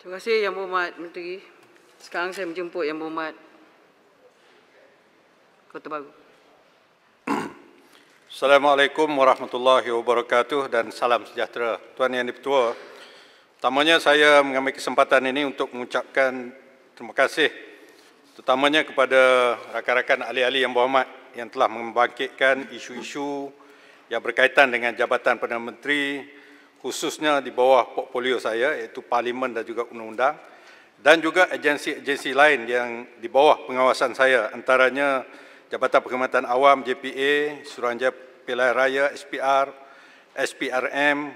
Terima kasih Yang Berhormat Menteri. Sekarang saya menjemput Yang Berhormat Kota Baru. Assalamualaikum warahmatullahi wabarakatuh dan salam sejahtera. Tuan Yang Dipertua, pertamanya saya mengambil kesempatan ini untuk mengucapkan terima kasih terutamanya kepada rakan-rakan ahli-ahli Yang Berhormat yang telah membangkitkan isu-isu yang berkaitan dengan Jabatan Perdana Menteri khususnya di bawah portfolio saya iaitu parlimen dan juga undang-undang dan juga agensi-agensi lain yang di bawah pengawasan saya antaranya Jabatan Perkhidmatan Awam JPA, Suruhanjaya Pilihan Raya SPR, SPRM,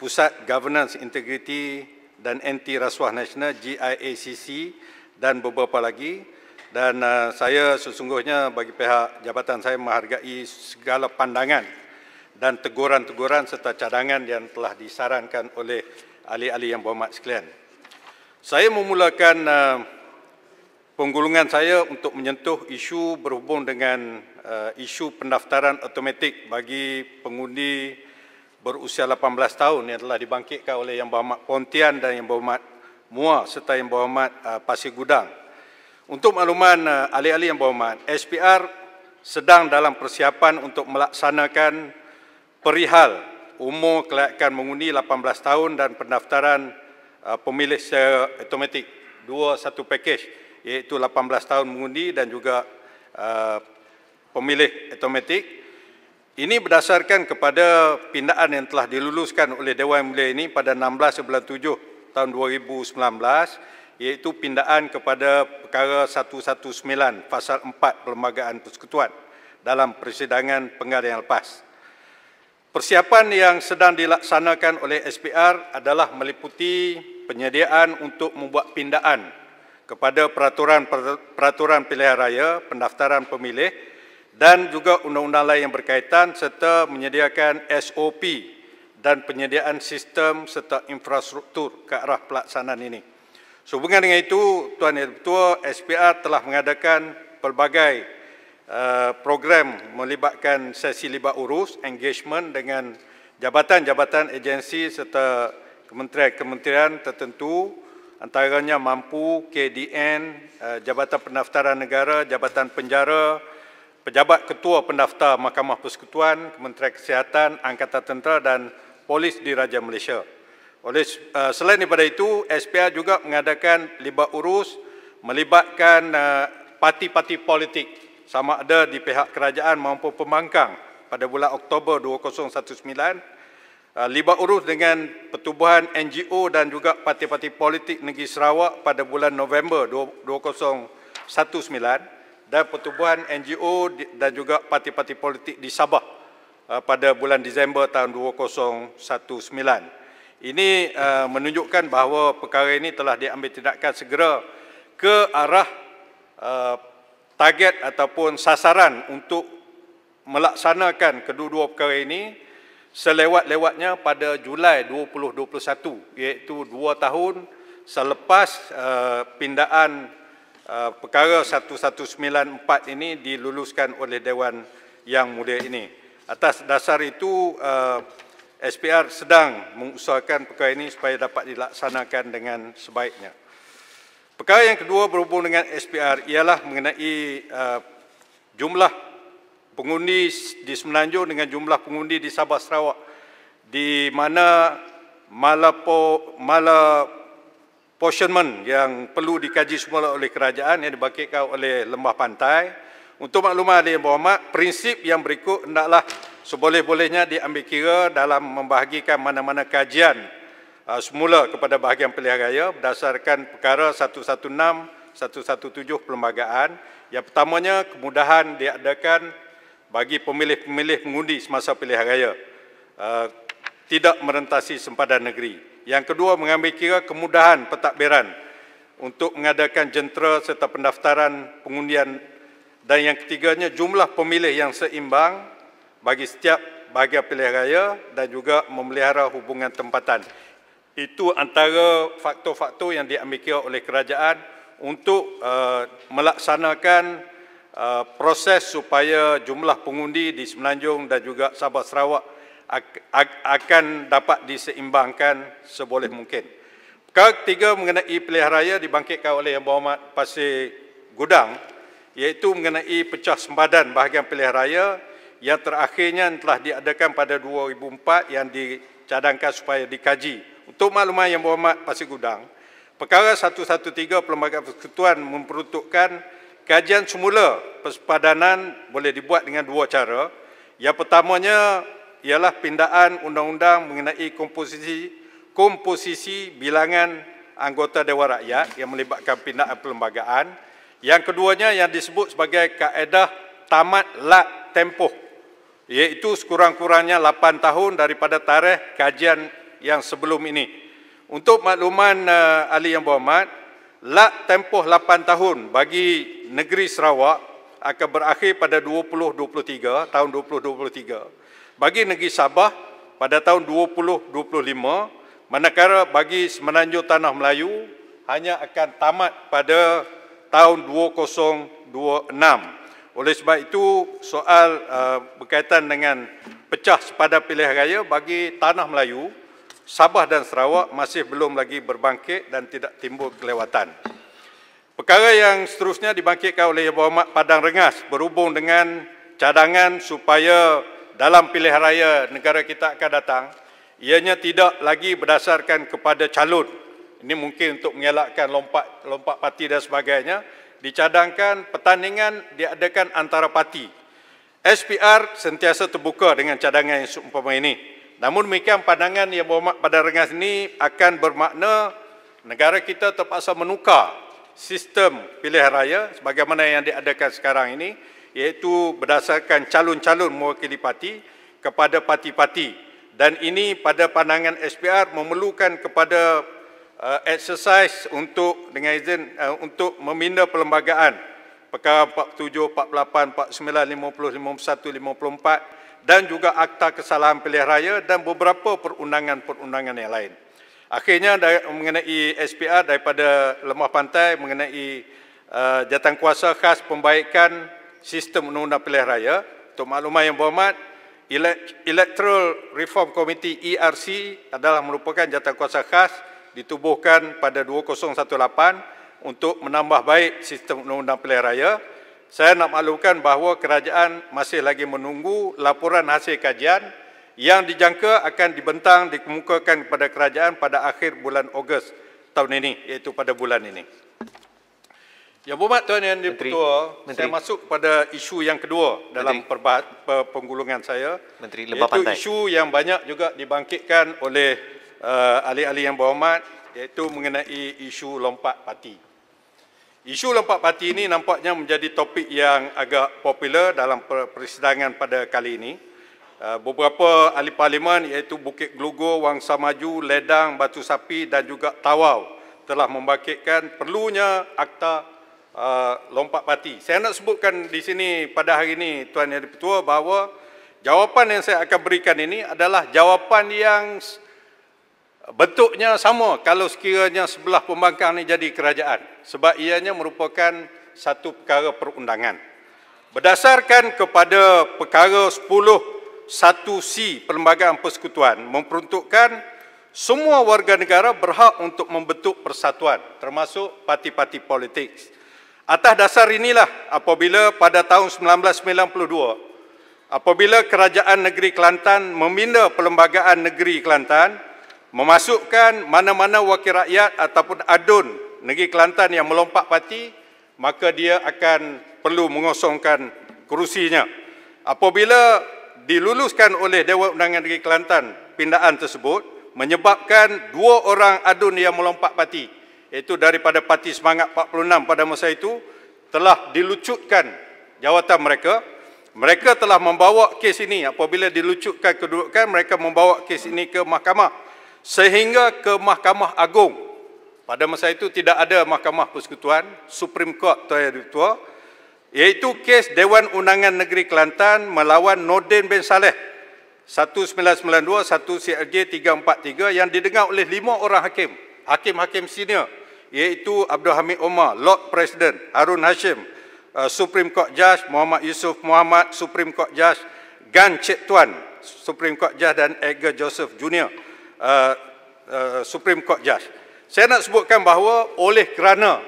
Pusat Governance Integrity dan Anti Rasuah Nasional GIACC dan beberapa lagi dan uh, saya sesungguhnya bagi pihak jabatan saya menghargai segala pandangan dan teguran-teguran serta cadangan yang telah disarankan oleh ahli-ahli yang berhormat sekalian. Saya memulakan uh, penggulungan saya untuk menyentuh isu berhubung dengan uh, isu pendaftaran automatik bagi pengundi berusia 18 tahun yang telah dibangkitkan oleh Yang Berhormat Pontian dan Yang Berhormat Mua serta Yang Berhormat uh, Pasir Gudang. Untuk makluman uh, ahli-ahli uh, Yang Berhormat, SPR sedang dalam persiapan untuk melaksanakan perihal umur kelayakan mengundi 18 tahun dan pendaftaran uh, pemilih secara automatik dua satu pakej iaitu 18 tahun mengundi dan juga uh, pemilih automatik ini berdasarkan kepada pindaan yang telah diluluskan oleh Dewan Mulia ini pada 16.7 tahun 2019 iaitu pindaan kepada perkara 119 fasal 4 Perlembagaan Persekutuan dalam persidangan pengadilan yang lepas. Persiapan yang sedang dilaksanakan oleh SPR adalah meliputi penyediaan untuk membuat pindaan kepada peraturan-peraturan pilihan raya, pendaftaran pemilih dan juga undang-undang lain yang berkaitan serta menyediakan SOP dan penyediaan sistem serta infrastruktur ke arah pelaksanaan ini. Sehubungan dengan itu, Tuan Yang Ketua, SPR telah mengadakan pelbagai Uh, program melibatkan sesi libat urus, engagement dengan jabatan-jabatan agensi serta kementerian-kementerian tertentu antaranya MAMPU, KDN, uh, Jabatan Pendaftaran Negara, Jabatan Penjara, Pejabat Ketua Pendaftar Mahkamah Persekutuan, Kementerian Kesihatan, Angkatan Tentera dan Polis di Raja Malaysia. Oleh uh, Selain daripada itu, SPR juga mengadakan libat urus melibatkan parti-parti politik sama ada di pihak kerajaan maupun pembangkang pada bulan Oktober 2019 uh, libat urus dengan pertubuhan NGO dan juga parti-parti politik negeri Sarawak pada bulan November 2019 dan pertubuhan NGO dan juga parti-parti politik di Sabah uh, pada bulan Disember tahun 2019 ini uh, menunjukkan bahawa perkara ini telah diambil tindakan segera ke arah target ataupun sasaran untuk melaksanakan kedua-dua perkara ini selewat-lewatnya pada Julai 2021 iaitu dua tahun selepas uh, pindaan uh, perkara 1194 ini diluluskan oleh Dewan Yang Mulia ini. Atas dasar itu, uh, eh, SPR sedang mengusahakan perkara ini supaya dapat dilaksanakan dengan sebaiknya. Perkara yang kedua berhubung dengan SPR ialah mengenai uh, jumlah pengundi di Semenanjung dengan jumlah pengundi di Sabah Sarawak di mana malapo malapportionment yang perlu dikaji semula oleh kerajaan yang dibangkitkan oleh Lembah Pantai. Untuk maklumat Adik Berhormat, prinsip yang berikut hendaklah seboleh-bolehnya diambil kira dalam membahagikan mana-mana kajian Ah, semula kepada bahagian pilihan raya berdasarkan perkara 116-117 perlembagaan. Yang pertamanya, kemudahan diadakan bagi pemilih-pemilih mengundi semasa pilihan raya ah, tidak merentasi sempadan negeri. Yang kedua, mengambil kira kemudahan pentadbiran untuk mengadakan jentera serta pendaftaran pengundian dan yang ketiganya jumlah pemilih yang seimbang bagi setiap bahagian pilihan raya dan juga memelihara hubungan tempatan. Itu antara faktor-faktor yang diambil kira oleh kerajaan untuk uh, melaksanakan uh, proses supaya jumlah pengundi di Semenanjung dan juga Sabah Sarawak akan dapat diseimbangkan seboleh mungkin. Perkara ketiga mengenai pilihan raya dibangkitkan oleh Yang Berhormat Pasir Gudang iaitu mengenai pecah sempadan bahagian pilihan raya yang terakhirnya telah diadakan pada 2004 yang dicadangkan supaya dikaji. Untuk makluman yang berhormat Pasir Gudang, Perkara 113 Perlembagaan Persekutuan memperuntukkan kajian semula persepadanan boleh dibuat dengan dua cara. Yang pertamanya ialah pindaan undang-undang mengenai komposisi komposisi bilangan anggota Dewan Rakyat yang melibatkan pindaan perlembagaan. Yang keduanya yang disebut sebagai kaedah tamat lat tempoh iaitu sekurang-kurangnya 8 tahun daripada tarikh kajian yang sebelum ini. Untuk makluman uh, ahli yang berhormat, lak tempoh 8 tahun bagi negeri Sarawak akan berakhir pada 2023, tahun 2023. Bagi negeri Sabah pada tahun 2025, manakala bagi Semenanjung Tanah Melayu hanya akan tamat pada tahun 2026. Oleh sebab itu, soal uh, berkaitan dengan pecah sepadan pilihan raya bagi Tanah Melayu, Sabah dan Sarawak masih belum lagi berbangkit dan tidak timbul kelewatan. Perkara yang seterusnya dibangkitkan oleh Yang Berhormat Padang Rengas berhubung dengan cadangan supaya dalam pilihan raya negara kita akan datang, ianya tidak lagi berdasarkan kepada calon. Ini mungkin untuk mengelakkan lompat, lompat parti dan sebagainya. Dicadangkan pertandingan diadakan antara parti. SPR sentiasa terbuka dengan cadangan yang seumpama ini. ini. Namun demikian pandangan yang berhormat pada rengas ini akan bermakna negara kita terpaksa menukar sistem pilihan raya sebagaimana yang diadakan sekarang ini iaitu berdasarkan calon-calon mewakili parti kepada parti-parti dan ini pada pandangan SPR memerlukan kepada uh, exercise untuk dengan izin uh, untuk meminda perlembagaan perkara 47 48 49 50 51 54 dan juga akta kesalahan pilihan raya dan beberapa perundangan-perundangan yang lain. Akhirnya mengenai SPR daripada Lemah Pantai mengenai eh, jatuh kuasa khas pembaikan sistem undang-undang pilihan raya. Untuk maklumat yang berhormat, Electoral Reform Committee ERC adalah merupakan jatuh kuasa khas ditubuhkan pada 2018 untuk menambah baik sistem undang-undang pilihan raya saya nak maklumkan bahawa kerajaan masih lagi menunggu laporan hasil kajian yang dijangka akan dibentang dikemukakan kepada kerajaan pada akhir bulan Ogos tahun ini iaitu pada bulan ini. Yang berhormat Tuan Yang Dipertua, saya masuk pada isu yang kedua dalam Menteri. penggulungan saya Menteri iaitu Pantai. isu yang banyak juga dibangkitkan oleh eh, ahli-ahli uh, yang berhormat iaitu mengenai isu lompat parti. Isu lompat parti ini nampaknya menjadi topik yang agak popular dalam persidangan pada kali ini. Uh, beberapa ahli parlimen iaitu Bukit Glugo, Wang Samaju, Ledang, Batu Sapi dan juga Tawau telah membangkitkan perlunya akta uh, lompat parti. Saya nak sebutkan di sini pada hari ini Tuan Yang Dipertua bahawa jawapan yang saya akan berikan ini adalah jawapan yang Bentuknya sama kalau sekiranya sebelah pembangkang ini jadi kerajaan. Sebab ianya merupakan satu perkara perundangan. Berdasarkan kepada perkara 10.1C Perlembagaan Persekutuan memperuntukkan semua warga negara berhak untuk membentuk persatuan termasuk parti-parti politik. Atas dasar inilah apabila pada tahun 1992 apabila Kerajaan Negeri Kelantan meminda Perlembagaan Negeri Kelantan memasukkan mana-mana wakil rakyat ataupun adun negeri Kelantan yang melompat parti, maka dia akan perlu mengosongkan kerusinya. Apabila diluluskan oleh Dewan Undangan Negeri Kelantan pindaan tersebut, menyebabkan dua orang adun yang melompat parti, iaitu daripada Parti Semangat 46 pada masa itu, telah dilucutkan jawatan mereka. Mereka telah membawa kes ini apabila dilucutkan kedudukan, mereka membawa kes ini ke mahkamah sehingga ke Mahkamah Agung. Pada masa itu tidak ada Mahkamah Persekutuan, Supreme Court Tuan Yang Tua, iaitu kes Dewan Undangan Negeri Kelantan melawan Nordin bin Saleh 1992-1 CRJ 343 yang didengar oleh lima orang hakim. Hakim-hakim senior iaitu Abdul Hamid Omar, Lord President, Harun Hashim, uh, Supreme Court Judge, Muhammad Yusuf Muhammad, Supreme Court Judge, Gan Cik Tuan, Supreme Court Judge dan Edgar Joseph Junior. Uh, uh, Supreme Court Judge. Saya nak sebutkan bahawa oleh kerana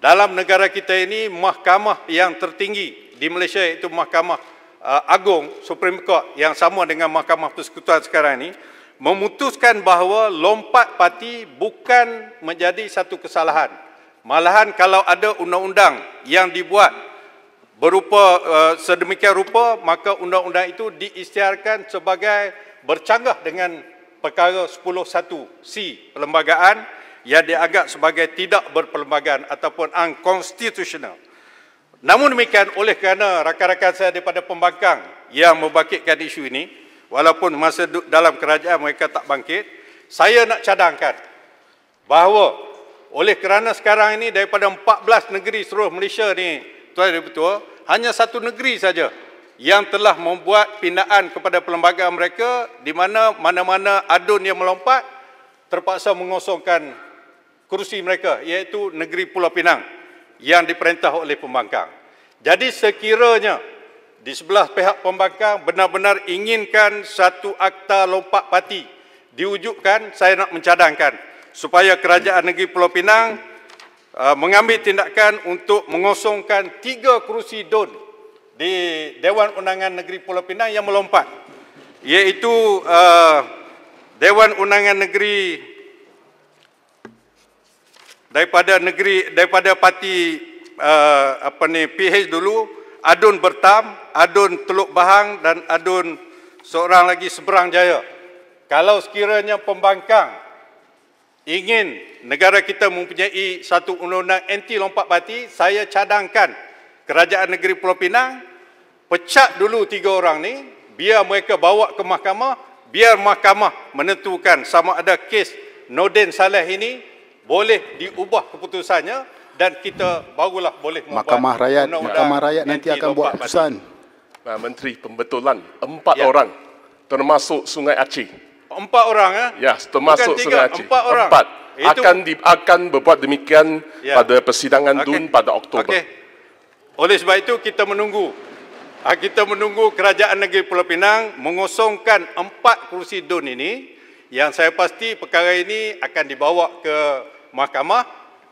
dalam negara kita ini mahkamah yang tertinggi di Malaysia iaitu mahkamah uh, agung Supreme Court yang sama dengan mahkamah persekutuan sekarang ini memutuskan bahawa lompat parti bukan menjadi satu kesalahan. Malahan kalau ada undang-undang yang dibuat berupa uh, sedemikian rupa maka undang-undang itu diisytiharkan sebagai bercanggah dengan perkara 101C perlembagaan yang dianggap sebagai tidak berperlembagaan ataupun unconstitutional. Namun demikian oleh kerana rakan-rakan saya daripada pembangkang yang membangkitkan isu ini walaupun masa dalam kerajaan mereka tak bangkit, saya nak cadangkan bahawa oleh kerana sekarang ini daripada 14 negeri seluruh Malaysia ni tuan-tuan hanya satu negeri saja yang telah membuat pindaan kepada perlembagaan mereka di mana mana-mana adun yang melompat terpaksa mengosongkan kursi mereka iaitu negeri Pulau Pinang yang diperintah oleh pembangkang. Jadi sekiranya di sebelah pihak pembangkang benar-benar inginkan satu akta lompat parti diwujudkan, saya nak mencadangkan supaya kerajaan negeri Pulau Pinang uh, mengambil tindakan untuk mengosongkan tiga kerusi DUN di Dewan Undangan Negeri Pulau Pinang yang melompat iaitu uh, Dewan Undangan Negeri daripada negeri daripada parti uh, apa ni PH dulu Adun Bertam, Adun Teluk Bahang dan Adun seorang lagi Seberang Jaya. Kalau sekiranya pembangkang ingin negara kita mempunyai satu undang-undang anti lompat parti, saya cadangkan kerajaan negeri Pulau Pinang pecat dulu tiga orang ni biar mereka bawa ke mahkamah biar mahkamah menentukan sama ada kes noden Saleh ini boleh diubah keputusannya dan kita barulah boleh mahkamah rakyat mahkamah rakyat nanti akan buat keputusan Menteri Pembetulan empat ya. orang termasuk Sungai Aci empat orang ya, ya termasuk Bukan Sungai Aci empat, orang. empat. Itu... akan di, akan berbuat demikian ya. pada persidangan okay. DUN pada Oktober okay. Oleh sebab itu kita menunggu ah, kita menunggu Kerajaan Negeri Pulau Pinang mengosongkan empat kursi DUN ini yang saya pasti perkara ini akan dibawa ke mahkamah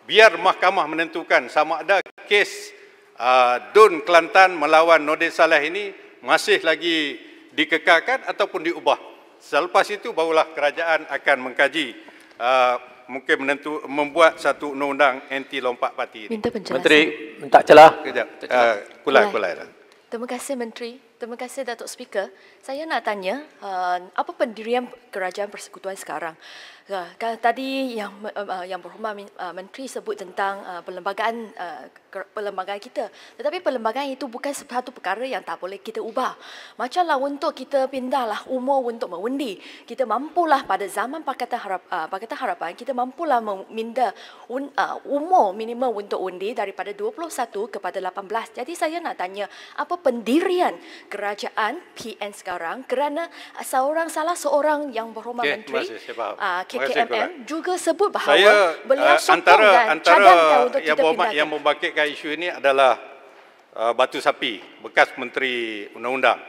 biar mahkamah menentukan sama ada kes uh, DUN Kelantan melawan Nordin Saleh ini masih lagi dikekalkan ataupun diubah. Selepas itu barulah kerajaan akan mengkaji ah, mungkin menentu membuat satu undang-undang anti lompat parti ini. Minta penjelasan. Menteri, minta celah. Kejap. Eh, kulai, kulai. Lah. Terima kasih Menteri. Terima kasih Datuk Speaker. Saya nak tanya, eh, apa pendirian kerajaan persekutuan sekarang? kan tadi yang uh, yang berhormat uh, menteri sebut tentang uh, perlembagaan uh, perlembagaan kita tetapi perlembagaan itu bukan satu perkara yang tak boleh kita ubah macamlah untuk kita pindahlah umur untuk mengundi kita mampulah pada zaman pakatan harap uh, pakatan harapan kita mampulah meminda un, uh, umur minimum untuk undi daripada 21 kepada 18 jadi saya nak tanya apa pendirian kerajaan PN sekarang kerana seorang salah seorang yang berhormat okay, menteri terima KKMM juga sebut bahawa saya, beliau eh, sokong antara, dan antara cadangkan untuk yang kita yang membangkitkan isu ini adalah uh, Batu Sapi, bekas Menteri Undang-Undang.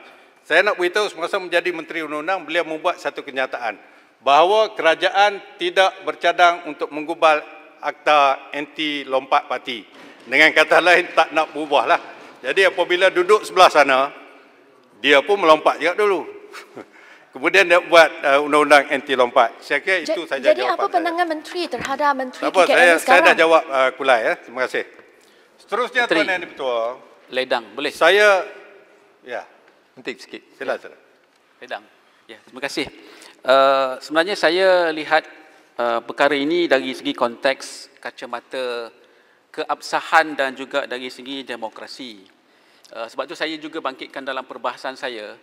Saya nak beritahu semasa menjadi Menteri Undang-Undang, beliau membuat satu kenyataan bahawa kerajaan tidak bercadang untuk menggubal akta anti lompat parti. Dengan kata lain tak nak lah. Jadi apabila duduk sebelah sana, dia pun melompat juga dulu. Kemudian nak buat uh, undang-undang anti lompat. Saya kira itu ja, saja jadi jawapan. Jadi apa pandangan menteri terhadap menteri apa, sekarang? Saya dah jawab uh, kulai ya. Terima kasih. Seterusnya menteri. tuan yang betul. Ledang boleh. Saya ya. Nanti sikit. Sila ya. Ledang. Ya, terima kasih. Uh, sebenarnya saya lihat uh, perkara ini dari segi konteks kacamata keabsahan dan juga dari segi demokrasi. Uh, sebab tu saya juga bangkitkan dalam perbahasan saya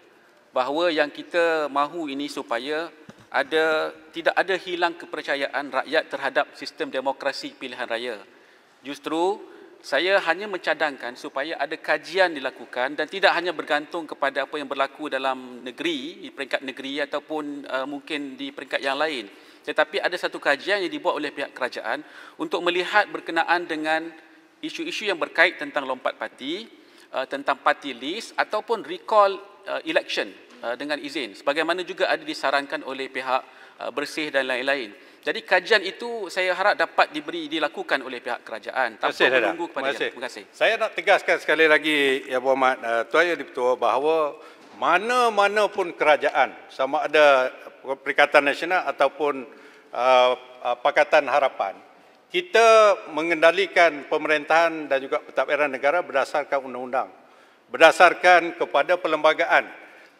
bahawa yang kita mahu ini supaya ada tidak ada hilang kepercayaan rakyat terhadap sistem demokrasi pilihan raya. Justru saya hanya mencadangkan supaya ada kajian dilakukan dan tidak hanya bergantung kepada apa yang berlaku dalam negeri di peringkat negeri ataupun uh, mungkin di peringkat yang lain. Tetapi ada satu kajian yang dibuat oleh pihak kerajaan untuk melihat berkenaan dengan isu-isu yang berkait tentang lompat parti, uh, tentang parti list ataupun recall uh, election uh, dengan izin sebagaimana juga ada disarankan oleh pihak uh, bersih dan lain-lain. Jadi kajian itu saya harap dapat diberi dilakukan oleh pihak kerajaan tanpa kasih, menunggu kepada terima kasih. terima kasih. Saya nak tegaskan sekali lagi ya Abu Ahmad uh, Tuan Yang Dipertua bahawa mana-mana pun kerajaan sama ada Perikatan Nasional ataupun uh, uh Pakatan Harapan kita mengendalikan pemerintahan dan juga pentadbiran negara berdasarkan undang-undang berdasarkan kepada perlembagaan.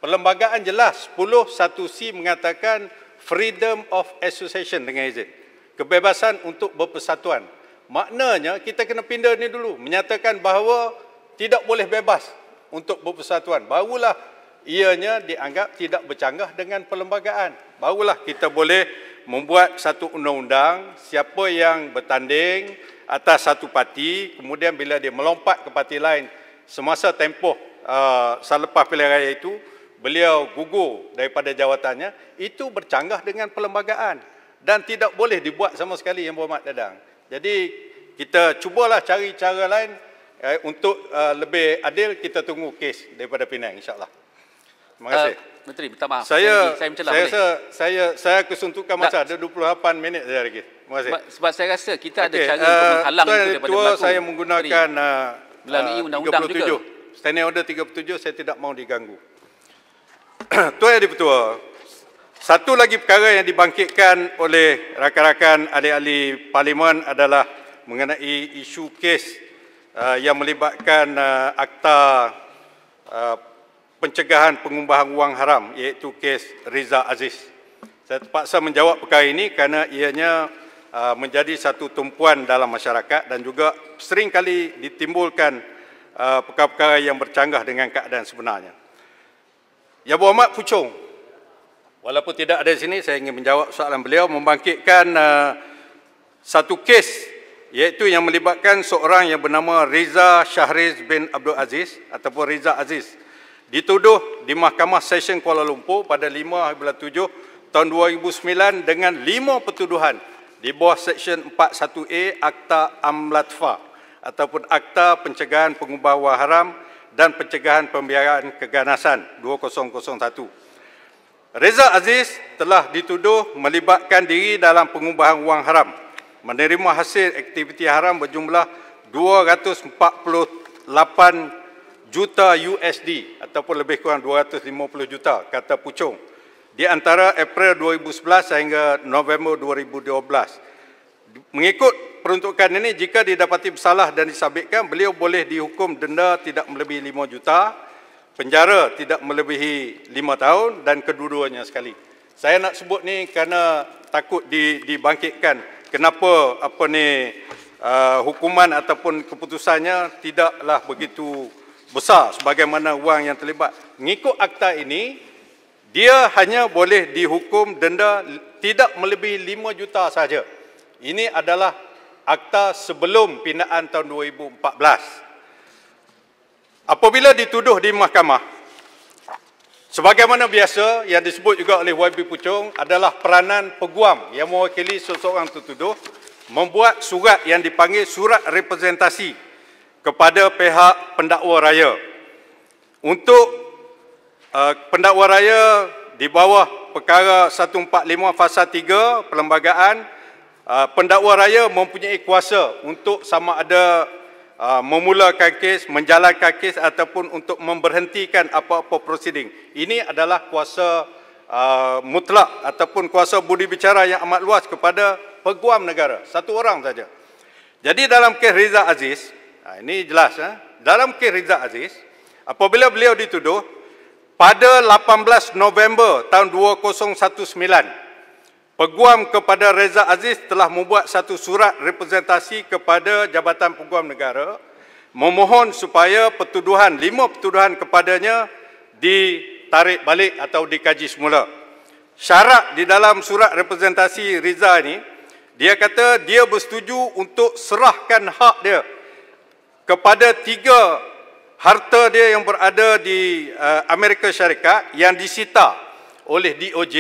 Perlembagaan jelas 101C mengatakan freedom of association dengan izin. Kebebasan untuk berpersatuan. Maknanya kita kena pindah ini dulu menyatakan bahawa tidak boleh bebas untuk berpersatuan. Barulah ianya dianggap tidak bercanggah dengan perlembagaan. Barulah kita boleh membuat satu undang-undang siapa yang bertanding atas satu parti kemudian bila dia melompat ke parti lain semasa tempoh uh, selepas pilihan raya itu beliau gugur daripada jawatannya itu bercanggah dengan perlembagaan dan tidak boleh dibuat sama sekali yang berhormat dadang jadi kita cubalah cari cara lain eh, untuk uh, lebih adil kita tunggu kes daripada Penang insyaallah terima eh, kasih uh, menteri minta maaf saya saya mencelah saya, lah saya saya saya kesuntukan masa tak. ada 28 minit saja lagi terima kasih sebab, sebab saya rasa kita okay. ada cara uh, untuk eh, menghalang tuan, daripada tuan, saya menggunakan Uh, melalui ah, undang-undang uh, juga. Standing order 37 saya tidak mahu diganggu. Tuan Yang Dipertua, satu lagi perkara yang dibangkitkan oleh rakan-rakan ahli-ahli parlimen adalah mengenai isu kes uh, yang melibatkan uh, akta uh, pencegahan pengumbahan wang haram iaitu kes Riza Aziz. Saya terpaksa menjawab perkara ini kerana ianya Uh, menjadi satu tumpuan dalam masyarakat dan juga sering kali ditimbulkan uh, perkara-perkara yang bercanggah dengan keadaan sebenarnya. Ya Abu Ahmad Pucung, walaupun tidak ada di sini, saya ingin menjawab soalan beliau membangkitkan uh, satu kes iaitu yang melibatkan seorang yang bernama Riza Syahriz bin Abdul Aziz ataupun Riza Aziz dituduh di Mahkamah Session Kuala Lumpur pada 5 hingga 7 tahun 2009 dengan lima pertuduhan di bawah Seksyen 41A Akta Amlatfa ataupun Akta Pencegahan Pengubahwaran Haram dan Pencegahan Pembiayaan Keganasan 2001. Reza Aziz telah dituduh melibatkan diri dalam pengubahan wang haram menerima hasil aktiviti haram berjumlah 248 juta USD ataupun lebih kurang 250 juta kata Pucung di antara April 2011 sehingga November 2012. Mengikut peruntukan ini, jika didapati bersalah dan disabitkan, beliau boleh dihukum denda tidak melebihi 5 juta, penjara tidak melebihi 5 tahun dan kedua-duanya sekali. Saya nak sebut ni kerana takut dibangkitkan kenapa apa ni uh, hukuman ataupun keputusannya tidaklah begitu besar sebagaimana wang yang terlibat. Mengikut akta ini, dia hanya boleh dihukum denda tidak melebihi 5 juta sahaja. Ini adalah akta sebelum pindaan tahun 2014. Apabila dituduh di mahkamah, sebagaimana biasa yang disebut juga oleh YB Pucung adalah peranan peguam yang mewakili seseorang tertuduh membuat surat yang dipanggil surat representasi kepada pihak pendakwa raya untuk Eh, pendakwa raya di bawah perkara 145 fasa 3 perlembagaan uh, pendakwa raya mempunyai kuasa untuk sama ada uh, memulakan kes, menjalankan kes ataupun untuk memberhentikan apa-apa prosiding. Ini adalah kuasa mutlak ataupun kuasa budi bicara yang amat luas kepada peguam negara. Satu orang saja. Jadi dalam kes Rizal Aziz, ha, ini jelas. Eh? Dalam kes Rizal Aziz, apabila beliau dituduh, pada 18 November tahun 2019, Peguam kepada Reza Aziz telah membuat satu surat representasi kepada Jabatan Peguam Negara memohon supaya pertuduhan, lima pertuduhan kepadanya ditarik balik atau dikaji semula. Syarat di dalam surat representasi Reza ini, dia kata dia bersetuju untuk serahkan hak dia kepada tiga harta dia yang berada di eh, Amerika Syarikat yang disita oleh DOJ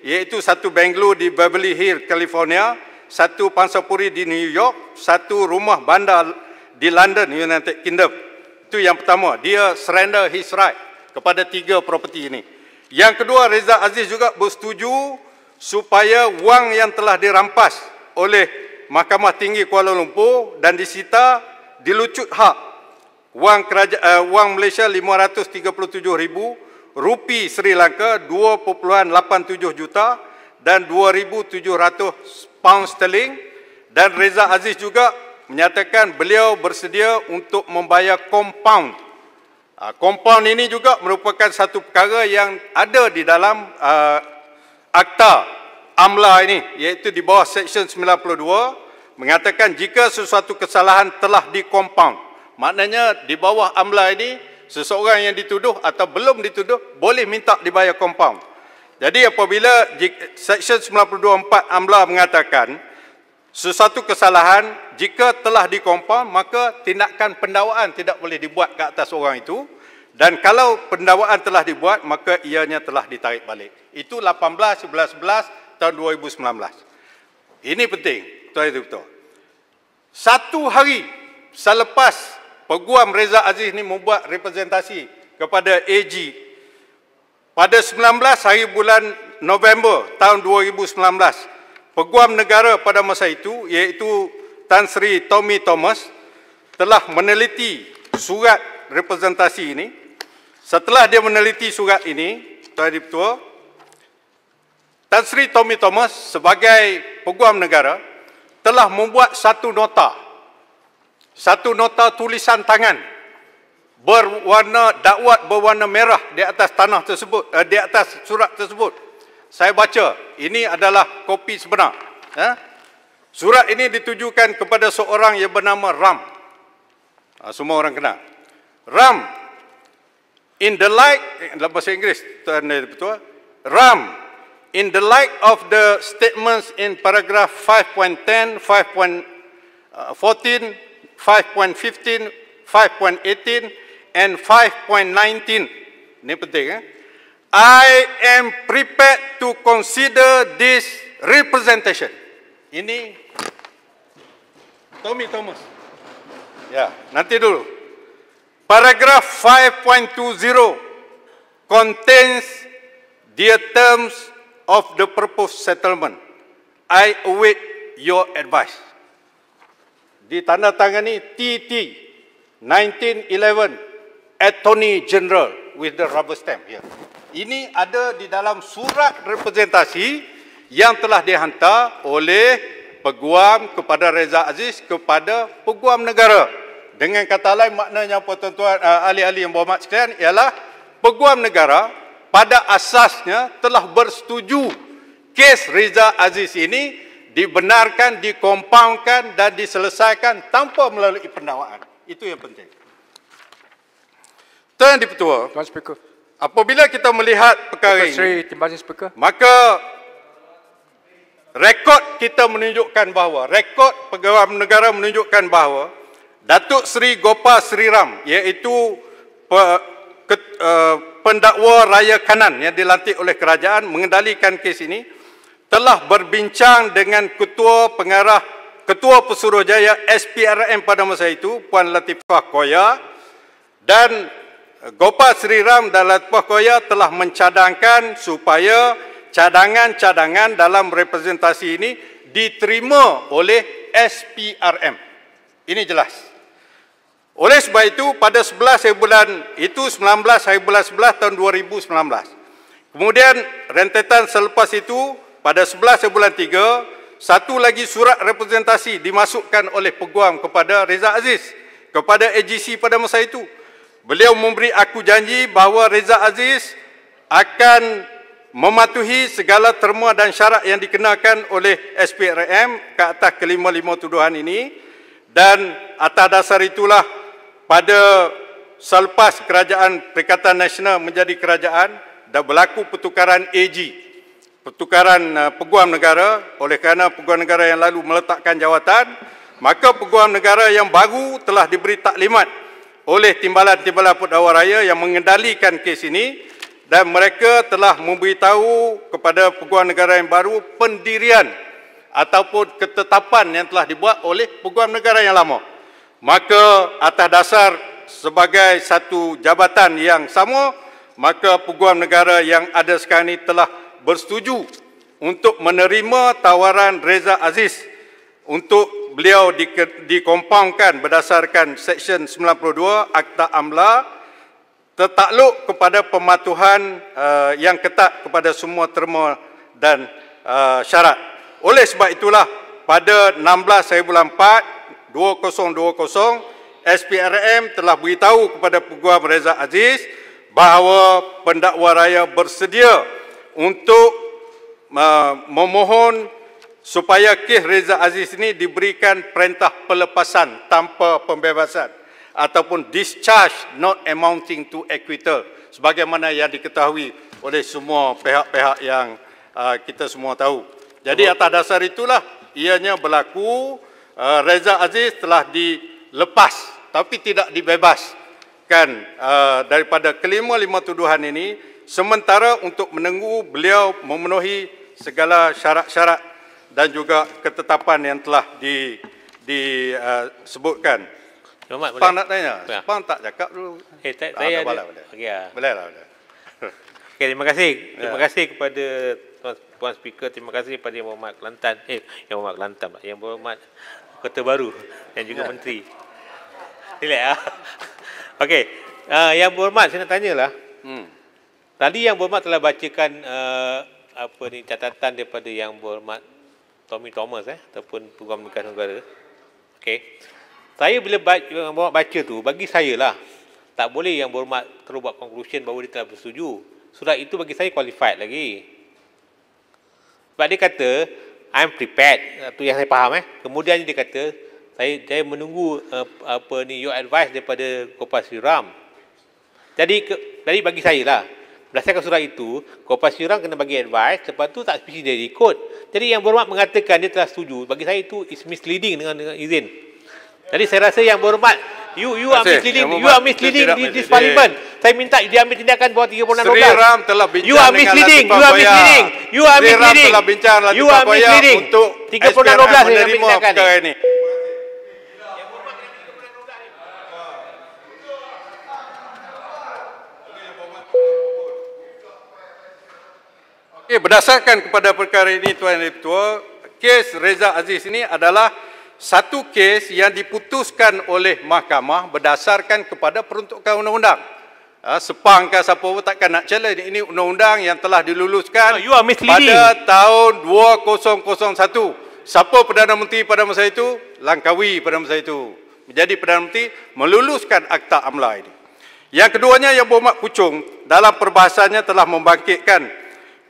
iaitu satu Bengalur di Beverly Hills, California, satu Pansapuri di New York, satu rumah bandar di London, United Kingdom. Itu yang pertama, dia surrender his right kepada tiga properti ini. Yang kedua, Reza Aziz juga bersetuju supaya wang yang telah dirampas oleh Mahkamah Tinggi Kuala Lumpur dan disita dilucut hak wang keraja, uh, wang Malaysia 537 ribu, rupi Sri Lanka 2.87 juta dan 2,700 pound sterling dan Reza Aziz juga menyatakan beliau bersedia untuk membayar compound. Uh, compound ini juga merupakan satu perkara yang ada di dalam uh, akta AMLA ini iaitu di bawah Seksyen 92 mengatakan jika sesuatu kesalahan telah dikompound Maknanya di bawah AMLA ini seseorang yang dituduh atau belum dituduh boleh minta dibayar compound. Jadi apabila Section 924 AMLA mengatakan sesuatu kesalahan jika telah dikompon maka tindakan pendawaan tidak boleh dibuat ke atas orang itu dan kalau pendawaan telah dibuat maka ianya telah ditarik balik. Itu 18.11.11 tahun 2019. Ini penting, Tuan-Tuan. Satu hari selepas Peguam Reza Aziz ni membuat representasi kepada AG pada 19 hari bulan November tahun 2019. Peguam negara pada masa itu iaitu Tan Sri Tommy Thomas telah meneliti surat representasi ini. Setelah dia meneliti surat ini, Tuan Diputua, Tan Sri Tommy Thomas sebagai peguam negara telah membuat satu nota satu nota tulisan tangan berwarna dakwat berwarna merah di atas tanah tersebut eh, di atas surat tersebut saya baca ini adalah kopi sebenar eh? surat ini ditujukan kepada seorang yang bernama Ram ha, semua orang kenal Ram in the light eh, dalam bahasa Inggeris tuan dan eh, ketua Ram in the light of the statements in paragraph 5.10 5.14 5.15, 5.18, and 5.19. Ini penting. Eh? I am prepared to consider this representation. Ini Tommy Thomas. Ya, nanti dulu. Paragraph 5.20 contains the terms of the proposed settlement. I await your advice ditandatangani TT 1911 Attorney General with the rubber stamp here. Ya. Ini ada di dalam surat representasi yang telah dihantar oleh peguam kepada Reza Aziz kepada peguam negara. Dengan kata lain maknanya tuan-tuan uh, ahli-ahli yang berhormat sekalian ialah peguam negara pada asasnya telah bersetuju kes Reza Aziz ini dibenarkan, dikompaunkan dan diselesaikan tanpa melalui pendawaan, Itu yang penting. Tuan Dipertua, Tuan Speaker. apabila kita melihat perkara Sri, ini, Timbazin, Speaker. maka rekod kita menunjukkan bahawa, rekod pegawai negara menunjukkan bahawa Datuk Seri Gopa Seri Ram, iaitu pe, ke, uh, pendakwa raya kanan yang dilantik oleh kerajaan mengendalikan kes ini, telah berbincang dengan Ketua Pengarah Ketua Pesuruhjaya SPRM pada masa itu Puan Latifah Koya dan eh, Gopal Sri Ram dan Latifah Koya telah mencadangkan supaya cadangan-cadangan dalam representasi ini diterima oleh SPRM. Ini jelas. Oleh sebab itu pada 11 hari bulan itu 19 hari bulan 11 tahun 2019. Kemudian rentetan selepas itu pada 11 bulan 3, satu lagi surat representasi dimasukkan oleh peguam kepada Reza Aziz kepada AGC pada masa itu. Beliau memberi aku janji bahawa Reza Aziz akan mematuhi segala terma dan syarat yang dikenakan oleh SPRM ke atas kelima-lima tuduhan ini dan atas dasar itulah pada selepas kerajaan Perikatan Nasional menjadi kerajaan dah berlaku pertukaran AG pertukaran uh, peguam negara oleh kerana peguam negara yang lalu meletakkan jawatan maka peguam negara yang baru telah diberi taklimat oleh timbalan-timbalan perdawa raya yang mengendalikan kes ini dan mereka telah memberitahu kepada peguam negara yang baru pendirian ataupun ketetapan yang telah dibuat oleh peguam negara yang lama maka atas dasar sebagai satu jabatan yang sama maka peguam negara yang ada sekarang ini telah bersetuju untuk menerima tawaran Reza Aziz untuk beliau dikompangkan berdasarkan Seksyen 92 Akta AMLA tertakluk kepada pematuhan eh, yang ketat kepada semua terma dan eh, syarat. Oleh sebab itulah pada 16 16.04 2020 SPRM telah beritahu kepada Peguam Reza Aziz bahawa pendakwa raya bersedia untuk uh, memohon supaya Keh Reza Aziz ini diberikan perintah pelepasan tanpa pembebasan ataupun discharge not amounting to acquittal sebagaimana yang diketahui oleh semua pihak-pihak yang uh, kita semua tahu. Jadi atas dasar itulah ianya berlaku uh, Reza Aziz telah dilepas tapi tidak dibebaskan uh, daripada kelima-lima tuduhan ini sementara untuk menunggu beliau memenuhi segala syarat-syarat dan juga ketetapan yang telah di disebutkan. Uh, Selamat nak tanya. Pang tak cakap dulu. Eh tak ah, saya ada. Boleh. Okey. Ah. Boleh lah. Okey, terima kasih. Ya. Terima kasih kepada tuan puan speaker, terima kasih kepada Yang Berhormat Kelantan. Eh, Yang Berhormat Kelantan Yang Berhormat Kota Baru dan juga ya. menteri. Relaklah. Okey. Uh, yang Berhormat saya nak tanyalah. Hmm. Tadi yang berhormat telah bacakan uh, apa ni catatan daripada yang berhormat Tommy Thomas eh ataupun Peguam Negara Negara. Okey. Saya bila baca, baca tu bagi saya lah tak boleh yang berhormat terus buat conclusion bahawa dia telah bersetuju. Surat itu bagi saya qualified lagi. Sebab dia kata I'm prepared. Itu yang saya faham eh. Kemudian dia kata saya, saya menunggu uh, apa ni your advice daripada Kopas Ram. Jadi ke, jadi bagi saya lah berdasarkan surat itu, kopas syurang kena bagi advice, lepas tu tak sepisi dia ikut. Jadi yang berhormat mengatakan dia telah setuju, bagi saya itu is misleading dengan, dengan izin. Jadi saya rasa yang berhormat, you you are misleading, you are misleading di this parliament. Saya minta dia ambil tindakan buat 36 orang. Sri Ram telah bincang you are misleading, You are misleading, you are misleading. You are misleading. Sri Ram telah bincang dengan Latifah Boya untuk 36 orang menerima perkara ini. ini. Okay, eh, berdasarkan kepada perkara ini Tuan tuan kes Reza Aziz ini adalah satu kes yang diputuskan oleh mahkamah berdasarkan kepada peruntukan undang-undang. Ha, sepang ke siapa pun takkan nak challenge. Ini undang-undang yang telah diluluskan oh, pada tahun 2001. Siapa Perdana Menteri pada masa itu? Langkawi pada masa itu. Menjadi Perdana Menteri meluluskan Akta Amla ini. Yang keduanya yang berhormat Kucung dalam perbahasannya telah membangkitkan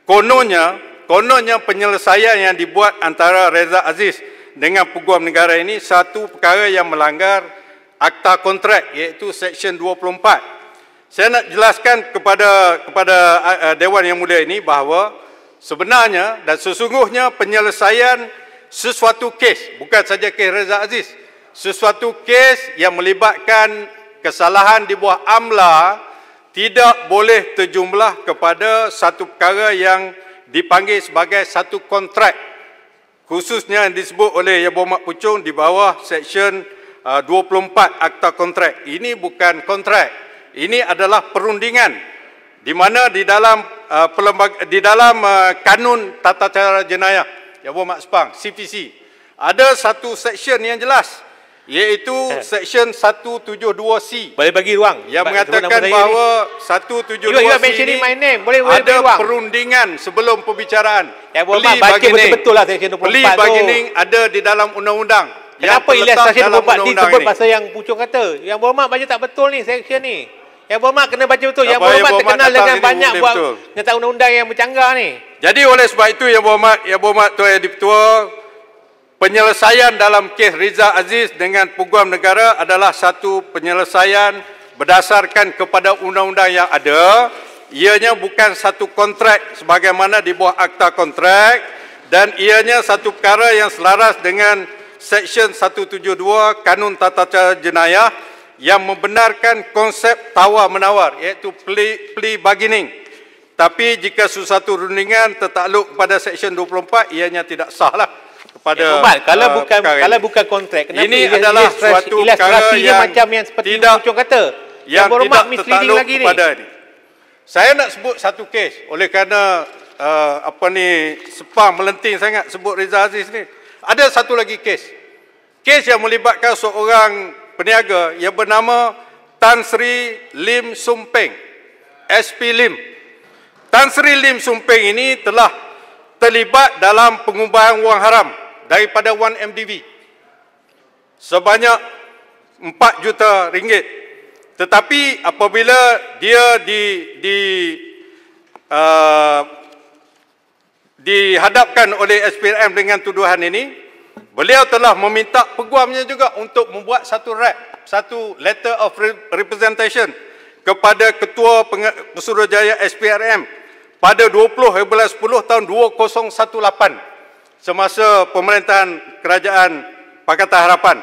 Kononnya, kononnya penyelesaian yang dibuat antara Reza Aziz dengan Peguam Negara ini satu perkara yang melanggar akta kontrak iaitu Seksyen 24. Saya nak jelaskan kepada kepada eh, eh, Dewan Yang Mulia ini bahawa sebenarnya dan sesungguhnya penyelesaian sesuatu kes, bukan saja kes Reza Aziz, sesuatu kes yang melibatkan kesalahan di bawah AMLA, tidak boleh terjumlah kepada satu perkara yang dipanggil sebagai satu kontrak khususnya yang disebut oleh Yang Berhormat Pucung di bawah Seksyen 24 uh, Akta Kontrak. Ini bukan kontrak, ini adalah perundingan di mana di dalam uh, di dalam uh, kanun tata cara jenayah Yang Berhormat Sepang, CPC, ada satu seksyen yang jelas iaitu eh. section 172C. Boleh bagi ruang. Yang Bapak, mengatakan bahawa 172C ini mention my name. Boleh boleh ada ruang. perundingan sebelum pembicaraan. Ya, Beli bagi betul betul lah section bagi ada di dalam undang-undang. Kenapa ilas section 24 ni sebut pasal yang pucuk kata? Yang berhormat baca tak betul ni section ni. Yang berhormat kena baca betul. Yang berhormat terkenal dengan banyak buat nyata undang-undang yang bercanggah ni. Jadi oleh sebab itu yang berhormat, yang berhormat tuan yang di-petua, penyelesaian dalam kes Riza Aziz dengan peguam negara adalah satu penyelesaian berdasarkan kepada undang-undang yang ada. Ianya bukan satu kontrak sebagaimana di bawah akta kontrak dan ianya satu perkara yang selaras dengan Seksyen 172 Kanun Tata Cara Jenayah yang membenarkan konsep tawar-menawar iaitu plea bargaining. Tapi jika sesuatu rundingan tertakluk pada Seksyen 24, ianya tidak sahlah pada ya, Umar, kalau uh, eh, bukan kalau eh, bukan kontrak kenapa ini ilas, adalah ilas, suatu ilustrasi dia macam yang seperti tidak, Ucung kata yang, yang tidak tertakluk lagi kepada ini. ini. Saya nak sebut satu kes oleh kerana uh, apa ni sepang melenting sangat sebut Reza Aziz ni. Ada satu lagi kes. Kes yang melibatkan seorang peniaga yang bernama Tan Sri Lim Sumpeng. SP Lim. Tan Sri Lim Sumpeng ini telah terlibat dalam pengubahan wang haram daripada 1MDB sebanyak 4 juta ringgit. Tetapi apabila dia di di uh, dihadapkan oleh SPRM dengan tuduhan ini, beliau telah meminta peguamnya juga untuk membuat satu rap, satu letter of representation kepada Ketua Pesuruhjaya SPRM pada 20 Februari 10 tahun 2018 semasa pemerintahan kerajaan Pakatan Harapan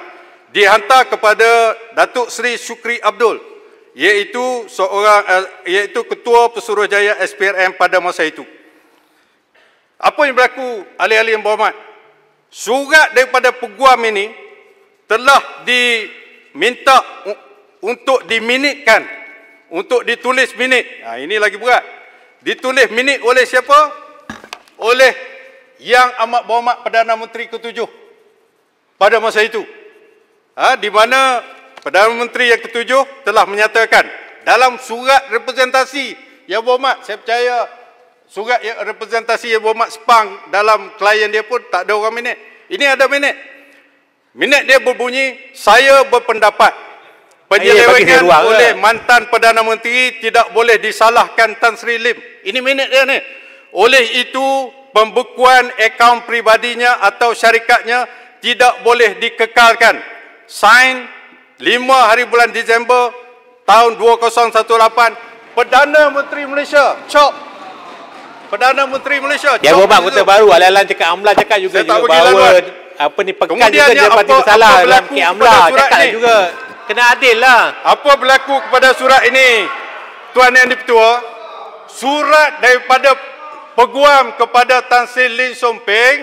dihantar kepada Datuk Seri Syukri Abdul iaitu seorang eh, iaitu ketua pesuruhjaya SPRM pada masa itu. Apa yang berlaku ahli-ahli yang berhormat? Surat daripada peguam ini telah diminta untuk diminitkan, untuk ditulis minit. Ha, ini lagi berat. Ditulis minit oleh siapa? Oleh yang amat berhormat Perdana Menteri ke ketujuh pada masa itu. Ha, di mana Perdana Menteri yang ke ketujuh telah menyatakan dalam surat representasi yang berhormat, saya percaya surat yang representasi yang berhormat sepang dalam klien dia pun tak ada orang minit. Ini ada minit. Minit dia berbunyi, saya berpendapat penyelewengan oleh mantan Perdana Menteri tidak boleh disalahkan Tan Sri Lim. Ini minit dia ni. Oleh itu, pembekuan akaun pribadinya atau syarikatnya tidak boleh dikekalkan. Sign 5 hari bulan Disember tahun 2018 Perdana Menteri Malaysia Chop Perdana Menteri Malaysia Dia ya, buat kota baru Alalan cakap Amla cakap juga Saya juga bahawa laluan. apa ni pekan Kemudian juga dia apa, apa salah dalam Kek Amla cakap ini. juga kena adil lah apa berlaku kepada surat ini Tuan Yang di surat daripada peguam kepada Tan Sri Lin Song Ping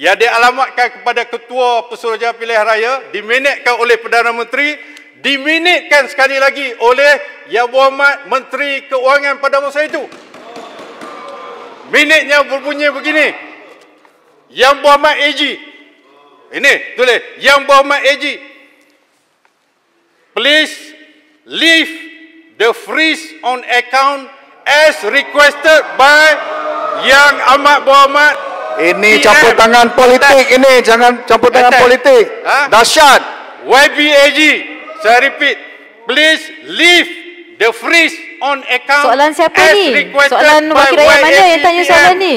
yang dialamatkan kepada Ketua Pesuruhjaya Pilihan Raya diminitkan oleh Perdana Menteri diminitkan sekali lagi oleh Yang Berhormat Menteri Keuangan pada masa itu minitnya berbunyi begini Yang Berhormat AG ini tulis Yang Berhormat AG please leave the freeze on account as requested by yang amat berhormat ini PM campur tangan politik ini jangan campur tangan attack. politik ha? dahsyat YBAG saya repeat please leave the freeze on account soalan siapa as ni soalan wakil rakyat mana yang tanya soalan ni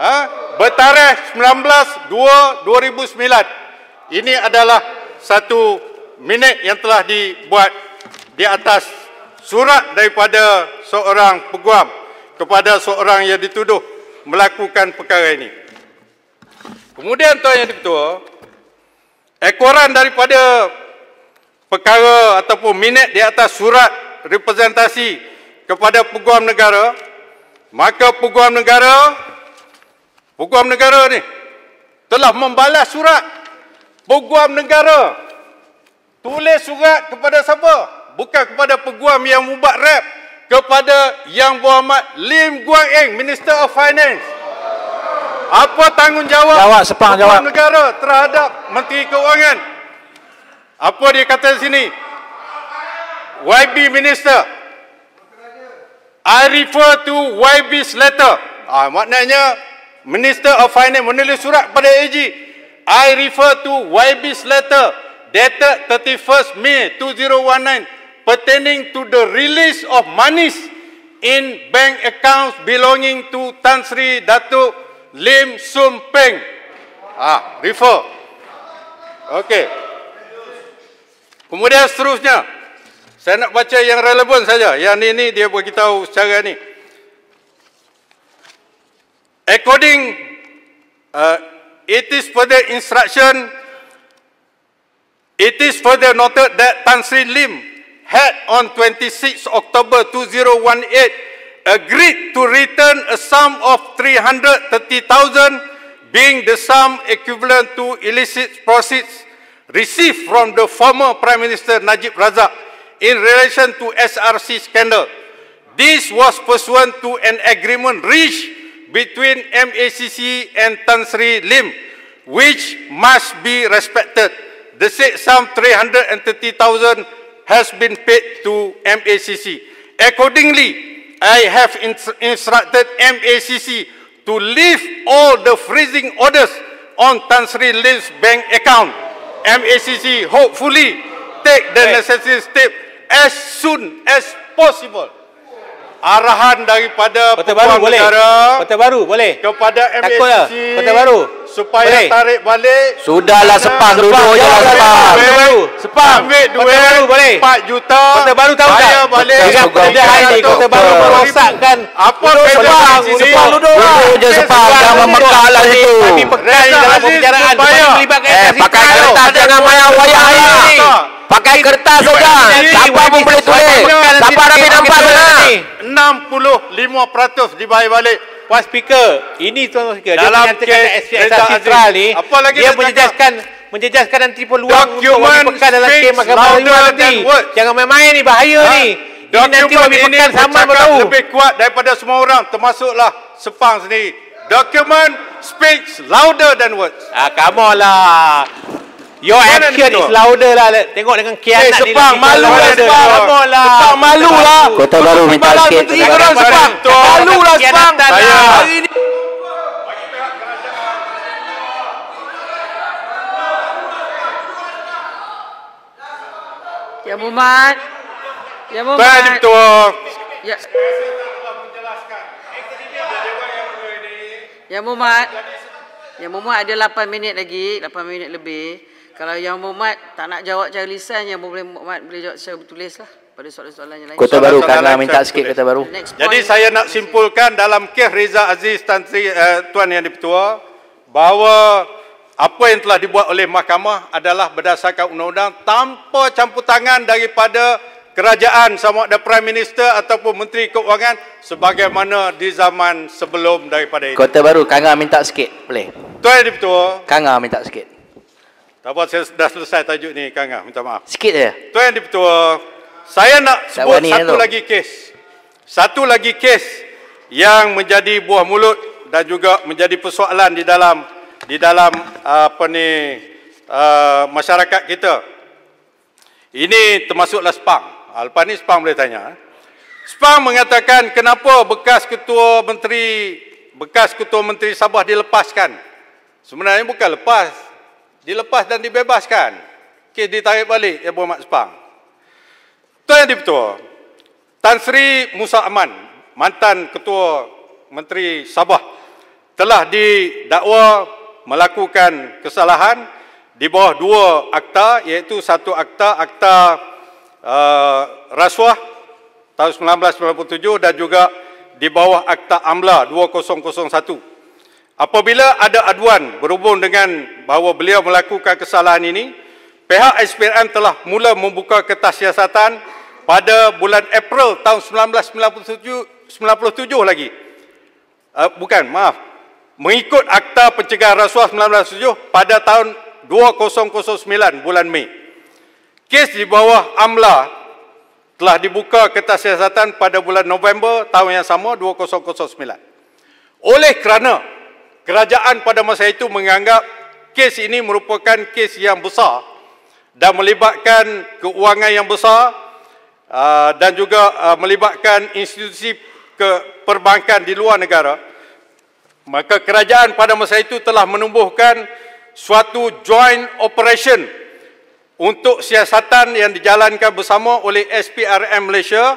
ha? bertarikh 19 2009 ini adalah satu minit yang telah dibuat di atas surat daripada seorang peguam kepada seorang yang dituduh melakukan perkara ini. Kemudian Tuan Yang Dipertua, ekoran daripada perkara ataupun minit di atas surat representasi kepada peguam negara, maka peguam negara peguam negara ni telah membalas surat peguam negara tulis surat kepada siapa? Bukan kepada peguam yang membuat rap kepada Yang Berhormat Lim Guang Eng, Minister of Finance. Apa tanggungjawab jawab, sepang, jawab. negara terhadap Menteri Keuangan? Apa dia kata di sini? YB Minister. I refer to YB's letter. Ha, ah, maknanya, Minister of Finance menulis surat pada AG. I refer to YB's letter dated 31 Mei 2019 pertaining to the release of monies in bank accounts belonging to Tan Sri Datuk Lim Sum Peng. Ah, refer. Okey. Kemudian seterusnya, saya nak baca yang relevan saja. Yang ini, ini dia tahu secara ini. According, uh, it is further instruction, it is further noted that Tan Sri Lim had on 26 October 2018 agreed to return a sum of 330,000 being the sum equivalent to illicit proceeds received from the former Prime Minister Najib Razak in relation to SRC scandal. This was pursuant to an agreement reached between MACC and Tan Sri Lim which must be respected. The said sum 330,000 has been paid to MACC. Accordingly, I have instructed MACC to leave all the freezing orders on Tan Sri Lim's bank account. MACC hopefully take the necessary step as soon as possible. Arahan daripada Pertuan Negara Pertuan Baru boleh kepada lah. MACC Pertuan Baru supaya boleh. tarik balik sudahlah sepang dulu sepang jalan sepang baru sepang ambil duit baru boleh 4 juta kota baru tahu tak balik kota hari ni kota baru merosakkan apa sepang sepang duduk duduk je sepang jangan memekak lah situ tapi pekan dalam pembicaraan supaya melibatkan eh pakai kereta jangan main wayang hari lah. ni pakai kertas sudah siapa pun boleh tulis siapa dah nampak sana 65% dibayar balik Puan Speaker, ini Tuan Speaker, Dalam dia menyatakan kes, SPSR ni, dia menjejaskan cakap? menjejaskan nanti peluang Document untuk Wabi dalam kes mahkamah nanti. Jangan main-main ni, bahaya ni. Ha, ini nanti Wabi Pekan sama tahu. lebih kuat daripada semua orang, termasuklah Sepang sendiri. Document speaks louder than words. Ah, kamu lah. Yo, Mana action is louder lah. Tengok dengan kianat hey, eh, ni. Lah, Sepang, malu lah Sepang. Sepang, malu lah. Kau tahu baru minta sikit. Sepang, Sepang. Malu lah Sepang. Saya. Ya Muhammad. Ya Muhammad. Baik Jemtu. Ya. Ya Muhammad. Ya Muhammad ada 8 minit lagi, 8 minit lebih. Kalau yang Muhammad tak nak jawab secara lisan, yang boleh Muhammad boleh jawab secara tulis lah pada soalan-soalan yang lain. Kota Baru, soalan -soalan Kak lah, minta sikit tulis. Kota Baru. Jadi saya nak simpulkan dalam kes Reza Aziz Tan Sri, eh, Tuan Yang Dipertua, bahawa apa yang telah dibuat oleh mahkamah adalah berdasarkan undang-undang tanpa campur tangan daripada kerajaan sama ada Prime Minister ataupun Menteri Keuangan sebagaimana di zaman sebelum daripada ini. Kota Baru, Kangar lah minta sikit, boleh? Tuan Yang Dipertua. Kangar lah minta sikit. Tak apa, saya dah selesai tajuk ni, Kang Ngah. Minta maaf. Sikit saja. Tuan Yang Dipertua, saya nak sebut satu itu. lagi kes. Satu lagi kes yang menjadi buah mulut dan juga menjadi persoalan di dalam di dalam apa ni uh, masyarakat kita. Ini termasuklah Spang. Ah, lepas ni Spang boleh tanya. Eh. Spang mengatakan kenapa bekas ketua menteri bekas ketua menteri Sabah dilepaskan. Sebenarnya bukan lepas dilepas dan dibebaskan. Okey, ditarik balik Ibu Ahmad Sepang. Tuan Yang Dipertua, Tan Sri Musa Aman, mantan Ketua Menteri Sabah, telah didakwa melakukan kesalahan di bawah dua akta, iaitu satu akta, akta uh, rasuah tahun 1997 dan juga di bawah akta AMLA 2001. Apabila ada aduan berhubung dengan bahawa beliau melakukan kesalahan ini, pihak SPRM telah mula membuka kertas siasatan pada bulan April tahun 1997 97 lagi. Uh, bukan, maaf. Mengikut Akta Pencegah Rasuah 1997 pada tahun 2009 bulan Mei. Kes di bawah AMLA telah dibuka kertas siasatan pada bulan November tahun yang sama 2009. Oleh kerana kerajaan pada masa itu menganggap kes ini merupakan kes yang besar dan melibatkan keuangan yang besar ah, dan juga ah, melibatkan institusi perbankan di luar negara. Maka kerajaan pada masa itu telah menumbuhkan suatu joint operation untuk siasatan yang dijalankan bersama oleh SPRM Malaysia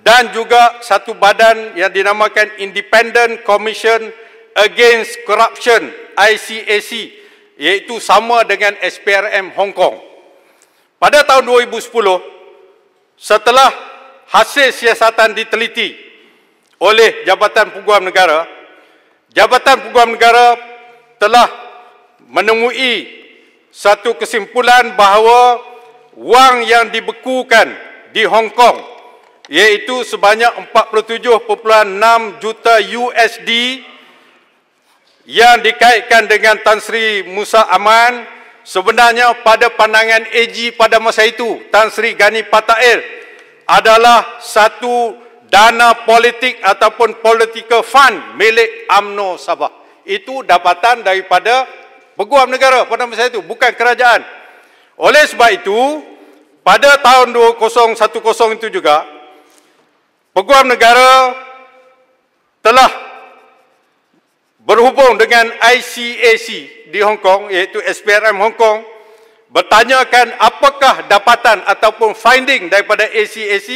dan juga satu badan yang dinamakan Independent Commission Malaysia Against Corruption ICAC iaitu sama dengan SPRM Hong Kong. Pada tahun 2010 setelah hasil siasatan diteliti oleh Jabatan Peguam Negara Jabatan Peguam Negara telah menemui satu kesimpulan bahawa wang yang dibekukan di Hong Kong iaitu sebanyak 47.6 juta USD yang dikaitkan dengan Tan Sri Musa Aman sebenarnya pada pandangan AG pada masa itu Tan Sri Gani Patail adalah satu dana politik ataupun political fund milik AMNO Sabah. Itu dapatan daripada peguam negara pada masa itu, bukan kerajaan. Oleh sebab itu, pada tahun 2010 itu juga, peguam negara telah berhubung dengan ICAC di Hong Kong iaitu SPRM Hong Kong bertanyakan apakah dapatan ataupun finding daripada ACAC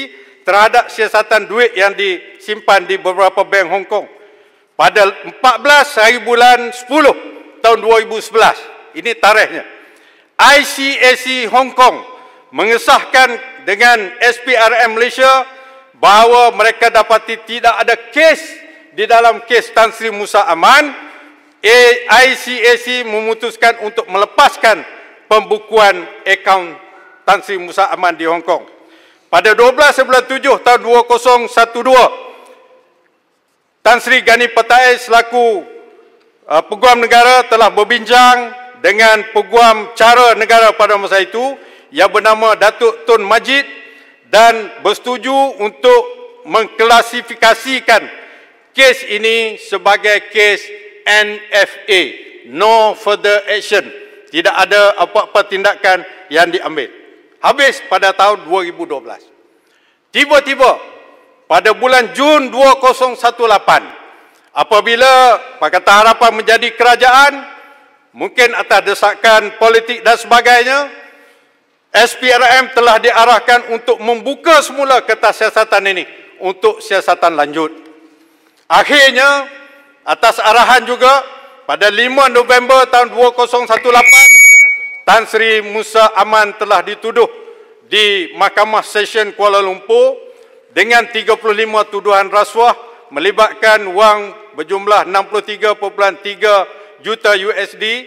terhadap siasatan duit yang disimpan di beberapa bank Hong Kong pada 14 hari bulan 10 tahun 2011 ini tarikhnya ICAC Hong Kong mengesahkan dengan SPRM Malaysia bahawa mereka dapati tidak ada kes di dalam kes Tan Sri Musa Aman, AICAC memutuskan untuk melepaskan pembukuan akaun Tan Sri Musa Aman di Hong Kong. Pada 12.7 tahun 2012, Tan Sri Gani Patai selaku uh, peguam negara telah berbincang dengan peguam cara negara pada masa itu yang bernama Datuk Tun Majid dan bersetuju untuk mengklasifikasikan kes ini sebagai kes NFA. No further action. Tidak ada apa-apa tindakan yang diambil. Habis pada tahun 2012. Tiba-tiba pada bulan Jun 2018 apabila Pakatan Harapan menjadi kerajaan mungkin atas desakan politik dan sebagainya SPRM telah diarahkan untuk membuka semula kertas siasatan ini untuk siasatan lanjut Akhirnya atas arahan juga pada 5 November tahun 2018 Tan Sri Musa Aman telah dituduh di Mahkamah Session Kuala Lumpur dengan 35 tuduhan rasuah melibatkan wang berjumlah 63.3 juta USD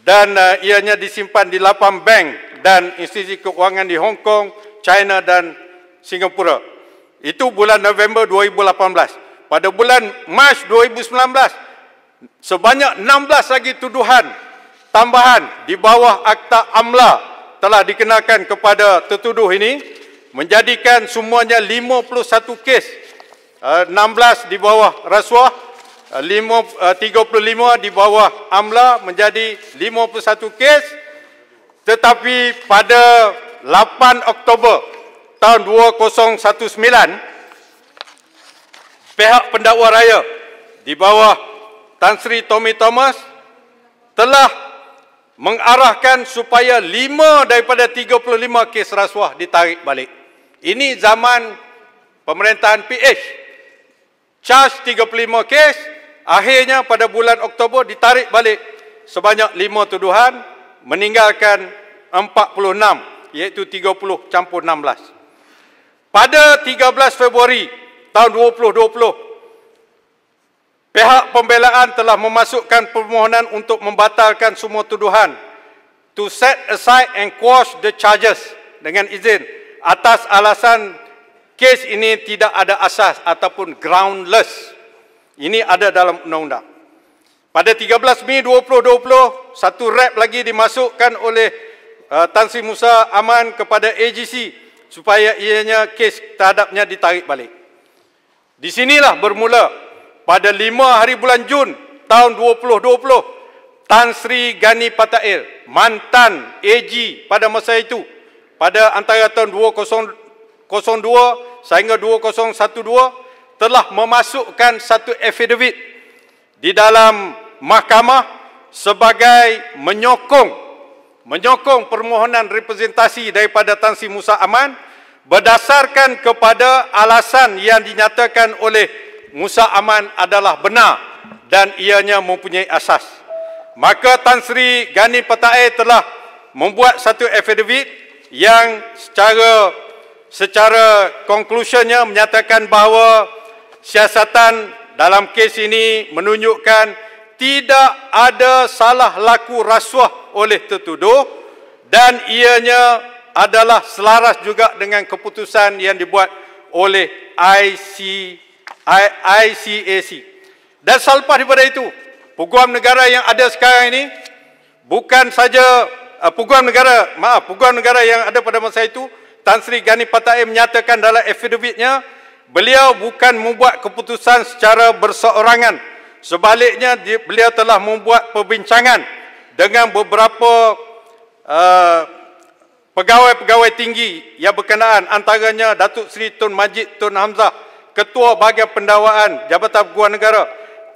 dan uh, ianya disimpan di 8 bank dan institusi keuangan di Hong Kong, China dan Singapura. Itu bulan November 2018 pada bulan Mac 2019 sebanyak 16 lagi tuduhan tambahan di bawah Akta AMLA telah dikenakan kepada tertuduh ini menjadikan semuanya 51 kes 16 eh, di bawah rasuah 35 eh, eh, di bawah AMLA menjadi 51 kes tetapi pada 8 Oktober tahun 2019 pihak pendakwa raya di bawah Tan Sri Tommy Thomas telah mengarahkan supaya 5 daripada 35 kes rasuah ditarik balik. Ini zaman pemerintahan PH. Charge 35 kes, akhirnya pada bulan Oktober ditarik balik sebanyak 5 tuduhan, meninggalkan 46, iaitu 30 campur 16. Pada 13 Februari tahun 2020. Pihak pembelaan telah memasukkan permohonan untuk membatalkan semua tuduhan to set aside and quash the charges dengan izin atas alasan kes ini tidak ada asas ataupun groundless. Ini ada dalam undang-undang. Pada 13 Mei 2020, satu rap lagi dimasukkan oleh uh, Tan Sri Musa Aman kepada AGC supaya ianya kes terhadapnya ditarik balik. Di sinilah bermula pada lima hari bulan Jun tahun 2020 Tan Sri Gani Patail mantan AG pada masa itu pada antara tahun 2002 sehingga 2012 telah memasukkan satu affidavit di dalam mahkamah sebagai menyokong menyokong permohonan representasi daripada Tan Sri Musa Aman berdasarkan kepada alasan yang dinyatakan oleh Musa Aman adalah benar dan ianya mempunyai asas. Maka Tan Sri Gani Pataye telah membuat satu affidavit yang secara secara konklusinya menyatakan bahawa siasatan dalam kes ini menunjukkan tidak ada salah laku rasuah oleh tertuduh dan ianya adalah selaras juga dengan keputusan yang dibuat oleh IC, ICAC. Dan selepas daripada itu, peguam negara yang ada sekarang ini bukan saja uh, peguam negara, maaf, peguam negara yang ada pada masa itu Tan Sri Gani Patai menyatakan dalam affidavitnya beliau bukan membuat keputusan secara berseorangan. Sebaliknya beliau telah membuat perbincangan dengan beberapa uh, pegawai-pegawai tinggi yang berkenaan antaranya Datuk Seri Tun Majid Tun Hamzah, Ketua Bahagian Pendawaan Jabatan Peguam Negara,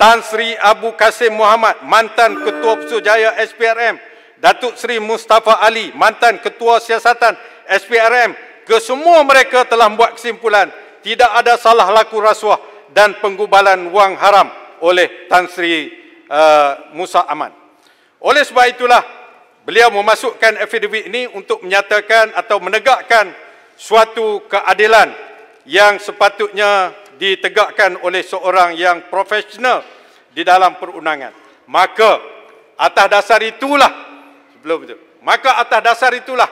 Tan Sri Abu Kasim Muhammad, mantan Ketua Pesujaya SPRM, Datuk Seri Mustafa Ali, mantan Ketua Siasatan SPRM, kesemua mereka telah membuat kesimpulan tidak ada salah laku rasuah dan penggubalan wang haram oleh Tan Sri uh, Musa Aman. Oleh sebab itulah, beliau memasukkan affidavit ini untuk menyatakan atau menegakkan suatu keadilan yang sepatutnya ditegakkan oleh seorang yang profesional di dalam perundangan. Maka atas dasar itulah sebelum itu. Maka atas dasar itulah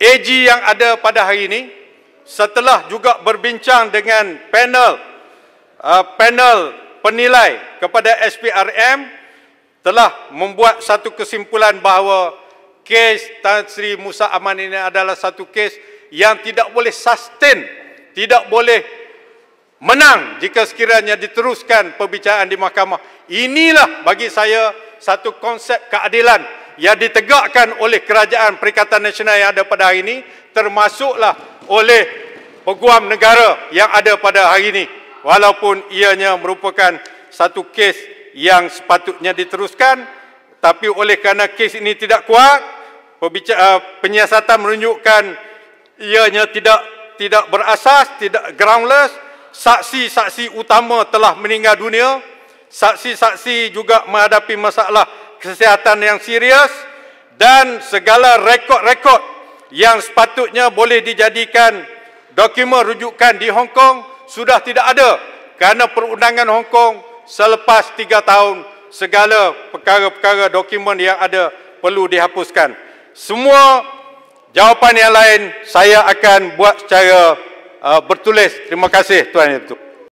AG yang ada pada hari ini setelah juga berbincang dengan panel uh, panel penilai kepada SPRM telah membuat satu kesimpulan bahawa kes Tan Sri Musa Aman ini adalah satu kes yang tidak boleh sustain, tidak boleh menang jika sekiranya diteruskan perbicaraan di mahkamah. Inilah bagi saya satu konsep keadilan yang ditegakkan oleh Kerajaan Perikatan Nasional yang ada pada hari ini termasuklah oleh peguam negara yang ada pada hari ini walaupun ianya merupakan satu kes yang sepatutnya diteruskan tapi oleh kerana kes ini tidak kuat eh, penyiasatan menunjukkan ianya tidak tidak berasas tidak groundless saksi-saksi utama telah meninggal dunia saksi-saksi juga menghadapi masalah kesihatan yang serius dan segala rekod-rekod yang sepatutnya boleh dijadikan dokumen rujukan di Hong Kong sudah tidak ada kerana perundangan Hong Kong selepas tiga tahun segala perkara-perkara dokumen yang ada perlu dihapuskan. Semua jawapan yang lain saya akan buat secara uh, bertulis. Terima kasih Tuan Yang Ketua.